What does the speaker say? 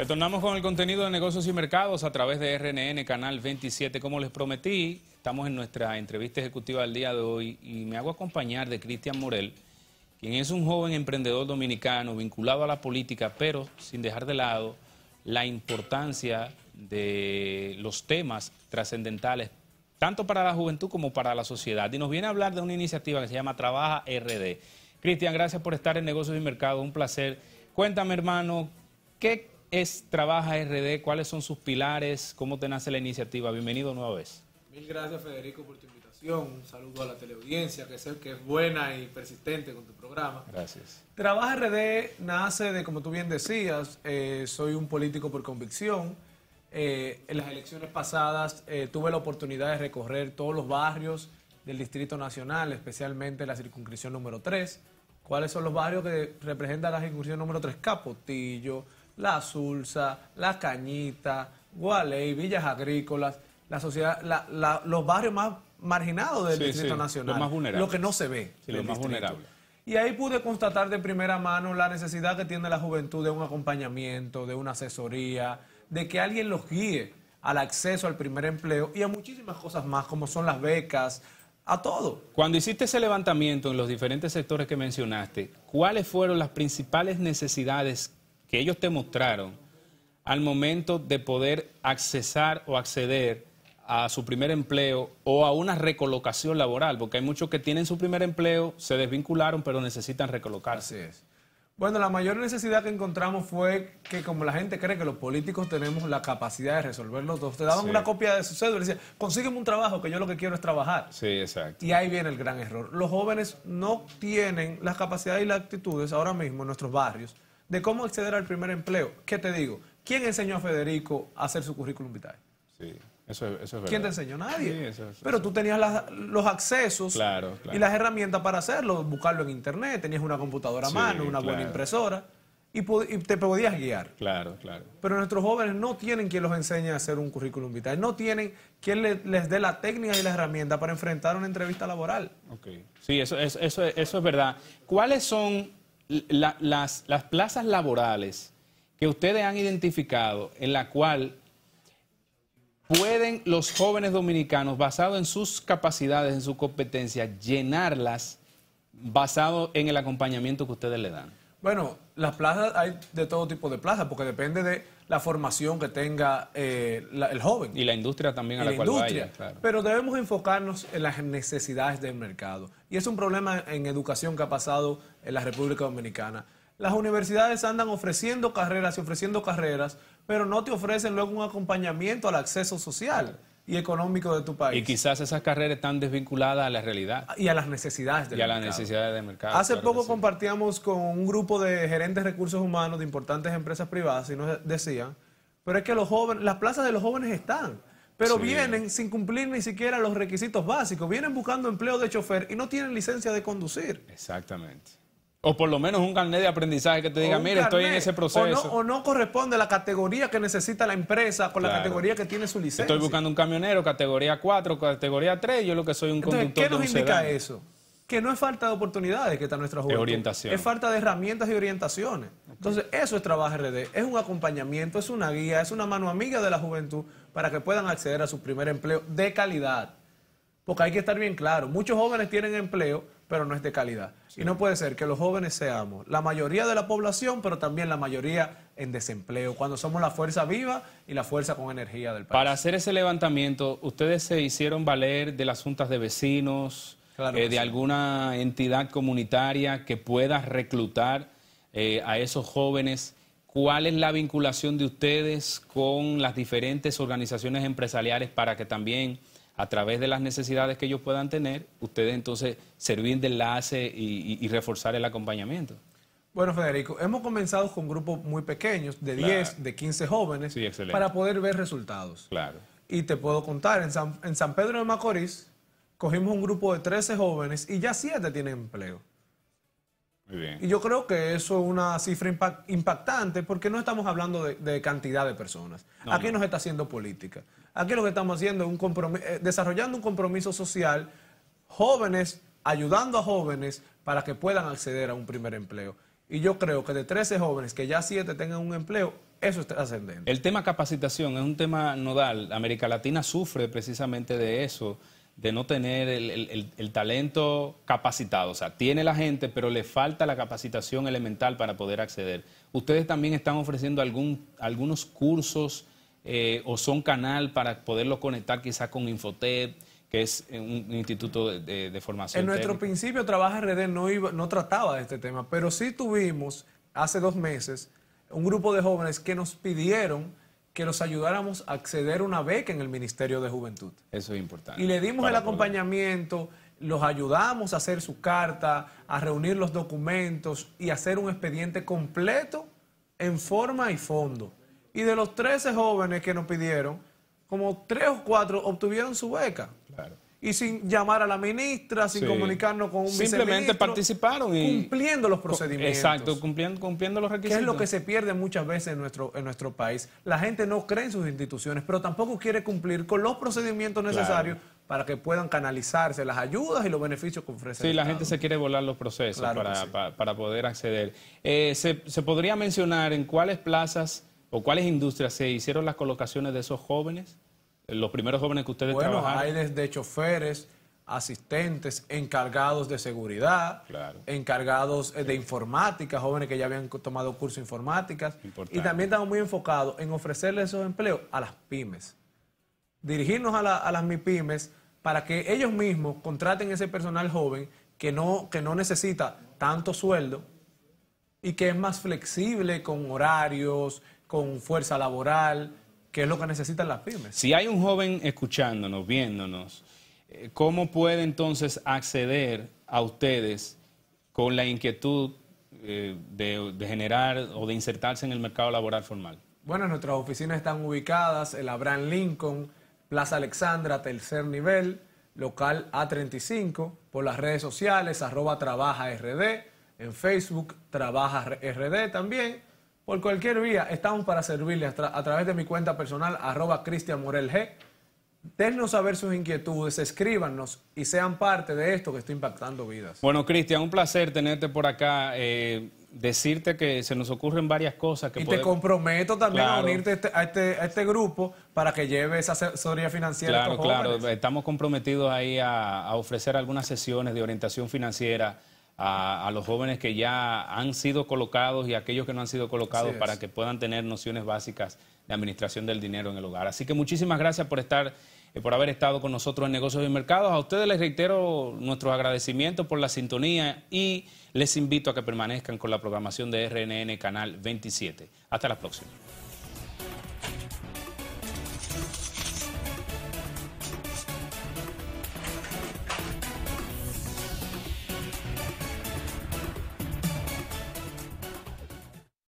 Retornamos con el contenido de negocios y mercados a través de RNN Canal 27. Como les prometí, estamos en nuestra entrevista ejecutiva del día de hoy y me hago acompañar de Cristian Morel, quien es un joven emprendedor dominicano vinculado a la política, pero sin dejar de lado la importancia de los temas trascendentales, tanto para la juventud como para la sociedad. Y nos viene a hablar de una iniciativa que se llama Trabaja RD. Cristian, gracias por estar en Negocios y Mercados, un placer. Cuéntame, hermano, ¿qué es Trabaja RD? ¿Cuáles son sus pilares? ¿Cómo te nace la iniciativa? Bienvenido nueva vez. Mil gracias, Federico, por tu invitación. Un saludo a la teleaudiencia, que sé que es buena y persistente con tu programa. Gracias. Trabaja RD nace de, como tú bien decías, eh, soy un político por convicción. Eh, en las elecciones pasadas eh, tuve la oportunidad de recorrer todos los barrios del Distrito Nacional, especialmente la circunscripción número 3. ¿Cuáles son los barrios que representan la circunscripción número 3? Capotillo, la Sulsa, la Cañita, Gualey, Villas Agrícolas, la sociedad, los barrios más marginados del Distrito Nacional. Lo, más vulnerables. lo que no se ve. lo más vulnerable. Y ahí pude constatar de primera mano la necesidad que tiene la juventud de un acompañamiento, de una asesoría, de que alguien los guíe al acceso al primer empleo y a muchísimas cosas más, como son las becas, a todo. Cuando hiciste ese levantamiento en los diferentes sectores que mencionaste, ¿cuáles fueron las principales necesidades que ellos te mostraron al momento de poder accesar o acceder a su primer empleo o a una recolocación laboral, porque hay muchos que tienen su primer empleo, se desvincularon, pero necesitan recolocarse. Así es. Bueno, la mayor necesidad que encontramos fue que como la gente cree que los políticos tenemos la capacidad de resolverlo dos, te daban una copia de su cédula y decían, consígueme un trabajo, que yo lo que quiero es trabajar. Sí, exacto. Y ahí viene el gran error. Los jóvenes no tienen las capacidades y las actitudes ahora mismo en nuestros barrios de cómo acceder al primer empleo, ¿qué te digo? ¿Quién enseñó a Federico a hacer su currículum vitae? Sí, eso, es verdad. ¿Quién te enseñó? Nadie. Sí, eso, Pero tú tenías los accesos y las herramientas para hacerlo, buscarlo en internet, tenías una computadora a mano, una buena impresora y, te podías guiar. Claro, claro. Pero nuestros jóvenes no tienen quien los enseñe a hacer un currículum vitae, no tienen quien les, dé la técnica y la herramienta para enfrentar una entrevista laboral. Ok, sí, eso, eso, eso, eso es verdad. ¿Cuáles son las, las plazas laborales que ustedes han identificado en la cual pueden los jóvenes dominicanos, basado en sus capacidades, en su competencia, llenarlas basado en el acompañamiento que ustedes le dan? Bueno, las plazas, hay de todo tipo de plazas, porque depende de la formación que tenga eh, el joven. Y la industria también a la, cual Pero debemos enfocarnos en las necesidades del mercado. Y es un problema en educación que ha pasado en la República Dominicana. Las universidades andan ofreciendo carreras y ofreciendo carreras, pero no te ofrecen luego un acompañamiento al acceso social y económico de tu país. Y quizás esas carreras están desvinculadas a la realidad. Y a las necesidades del mercado. Y a las necesidades del mercado. Hace poco compartíamos con un grupo de gerentes de recursos humanos de importantes empresas privadas y nos decían, pero es que los jóvenes, las plazas de los jóvenes están, pero vienen sin cumplir ni siquiera los requisitos básicos, vienen buscando empleo de chofer y no tienen licencia de conducir. Exactamente. O por lo menos un carnet de aprendizaje que te diga, mire, estoy en ese proceso. O no, corresponde a la categoría que necesita la empresa con la categoría que tiene su licencia. Estoy buscando un camionero, categoría 4, categoría 3, yo lo que soy un Entonces, ¿Qué nos indica eso? Que no es falta de oportunidades que está nuestra juventud. Es orientación. Es falta de herramientas y orientaciones. Entonces, eso es Trabajo RD. Es un acompañamiento, es una guía, es una mano amiga de la juventud para que puedan acceder a su primer empleo de calidad. Porque hay que estar bien claro. Muchos jóvenes tienen empleo pero no es de calidad. Y no puede ser que los jóvenes seamos la mayoría de la población, pero también la mayoría en desempleo, cuando somos la fuerza viva y la fuerza con energía del país. Para hacer ese levantamiento, ustedes se hicieron valer de las juntas de vecinos, eh, de alguna entidad comunitaria que pueda reclutar eh, a esos jóvenes. ¿Cuál es la vinculación de ustedes con las diferentes organizaciones empresariales para que también a través de las necesidades que ellos puedan tener, ustedes entonces servir de enlace y, reforzar el acompañamiento. Bueno, Federico, hemos comenzado con grupos muy pequeños, de 10, de 15 jóvenes, para poder ver resultados. Claro. Y te puedo contar, en San, en San Pedro de Macorís cogimos un grupo de 13 jóvenes y ya 7 tienen empleo. Y yo creo que eso es una cifra impactante porque no estamos hablando de, cantidad de personas. Aquí no. nos está haciendo política. Aquí lo que estamos haciendo es un eh, desarrollando un compromiso social, jóvenes, ayudando a jóvenes para que puedan acceder a un primer empleo. Y yo creo que de 13 jóvenes que ya 7 tengan un empleo, eso es ascendente. El tema capacitación es un tema nodal. América Latina sufre precisamente de eso de no tener el, el, talento capacitado. O sea, tiene la gente, pero le falta la capacitación elemental para poder acceder. ¿Ustedes también están ofreciendo algún, algunos cursos eh, o son canal para poderlo conectar quizás con Infotep? que es eh, un instituto de, formación. En nuestro principio, Trabaja RD no, no trataba de este tema, pero sí tuvimos hace dos meses un grupo de jóvenes que nos pidieron que los ayudáramos a acceder a una beca en el Ministerio de Juventud. Eso es importante. Y le dimos el acompañamiento, los ayudamos a hacer su carta, a reunir los documentos y hacer un expediente completo en forma y fondo. Y de los 13 jóvenes que nos pidieron, como 3 o 4 obtuvieron su beca. Claro y sin llamar a la ministra, sin comunicarnos con un Simplemente participaron y... Cumpliendo los procedimientos. Exacto, cumpliendo, cumpliendo los requisitos. Que es lo que se pierde muchas veces en nuestro, en nuestro país. La gente no cree en sus instituciones, pero tampoco quiere cumplir con los procedimientos necesarios para que puedan canalizarse las ayudas y los beneficios que ofrece. Sí, la gente se quiere volar los procesos para, poder acceder. Eh, ¿Se podría mencionar en cuáles plazas o cuáles industrias se hicieron las colocaciones de esos jóvenes? los primeros jóvenes que ustedes bueno, hay desde choferes, asistentes, encargados de seguridad, encargados eh, de informática, jóvenes que ya habían tomado cursos de informática. Y también estamos muy enfocados en ofrecerles esos empleos a las pymes. Dirigirnos a, las MIPYMES para que ellos mismos contraten ese personal joven que no, que no necesita tanto sueldo y que es más flexible con horarios, con fuerza laboral, que es lo que necesitan las pymes. Si hay un joven escuchándonos, viéndonos, eh, ¿cómo puede entonces acceder a ustedes con la inquietud eh, de, generar o de insertarse en el mercado laboral formal? Bueno, nuestras oficinas están ubicadas en Abraham Lincoln, Plaza Alexandra, tercer nivel, local A35, por las redes sociales, arroba trabaja RD, en Facebook, trabaja RD también por cualquier vía, estamos para servirle a, través de mi cuenta personal, arroba Cristian Morel G. Denos saber sus inquietudes, escríbanos y sean parte de esto que está impactando vidas. Bueno, Cristian, un placer tenerte por acá. Eh, decirte que se nos ocurren varias cosas que Y te comprometo también a unirte este, este, a este, grupo para que lleve esa asesoría financiera. Claro, claro. Estamos comprometidos ahí a ofrecer algunas sesiones de orientación financiera a, los jóvenes que ya han sido colocados y a aquellos que no han sido colocados para que puedan tener nociones básicas de administración del dinero en el hogar. Así que muchísimas gracias por estar eh, por haber estado con nosotros en Negocios y Mercados. A ustedes les reitero nuestros agradecimientos por la sintonía y les invito a que permanezcan con la programación de RNN Canal 27. Hasta la próxima.